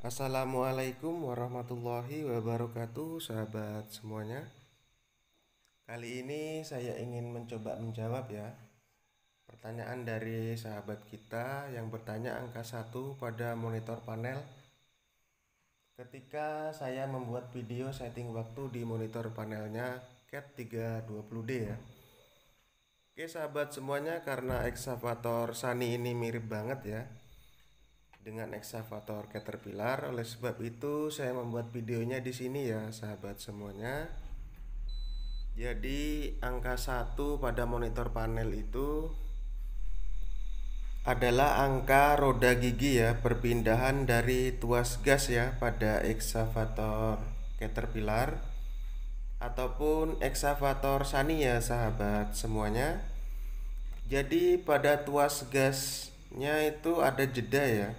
Assalamualaikum warahmatullahi wabarakatuh, sahabat semuanya. Kali ini saya ingin mencoba menjawab ya pertanyaan dari sahabat kita yang bertanya angka 1 pada monitor panel. Ketika saya membuat video setting waktu di monitor panelnya CAT 320D ya. Oke sahabat semuanya karena eksavator Sunny ini mirip banget ya dengan eksavator caterpillar. Oleh sebab itu saya membuat videonya di sini ya sahabat semuanya. Jadi angka 1 pada monitor panel itu adalah angka roda gigi ya perpindahan dari tuas gas ya pada eksavator caterpillar ataupun eksavator sani ya sahabat semuanya jadi pada tuas gasnya itu ada jeda ya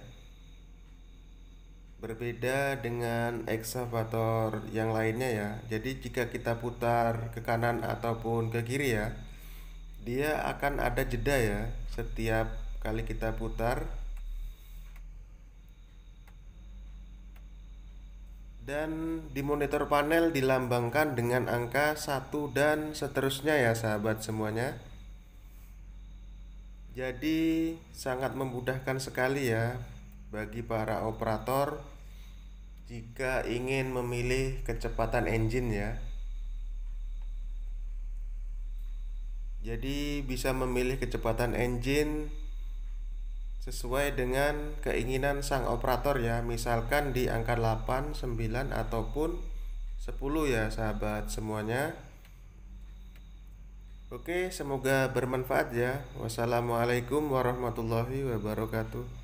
berbeda dengan eksavator yang lainnya ya jadi jika kita putar ke kanan ataupun ke kiri ya dia akan ada jeda ya setiap kali kita putar dan di monitor panel dilambangkan dengan angka satu dan seterusnya ya sahabat semuanya jadi sangat memudahkan sekali ya bagi para operator jika ingin memilih kecepatan engine ya. Jadi bisa memilih kecepatan engine sesuai dengan keinginan sang operator ya. Misalkan di angka 8, 9 ataupun 10 ya sahabat semuanya. Oke, semoga bermanfaat ya. Wassalamualaikum warahmatullahi wabarakatuh.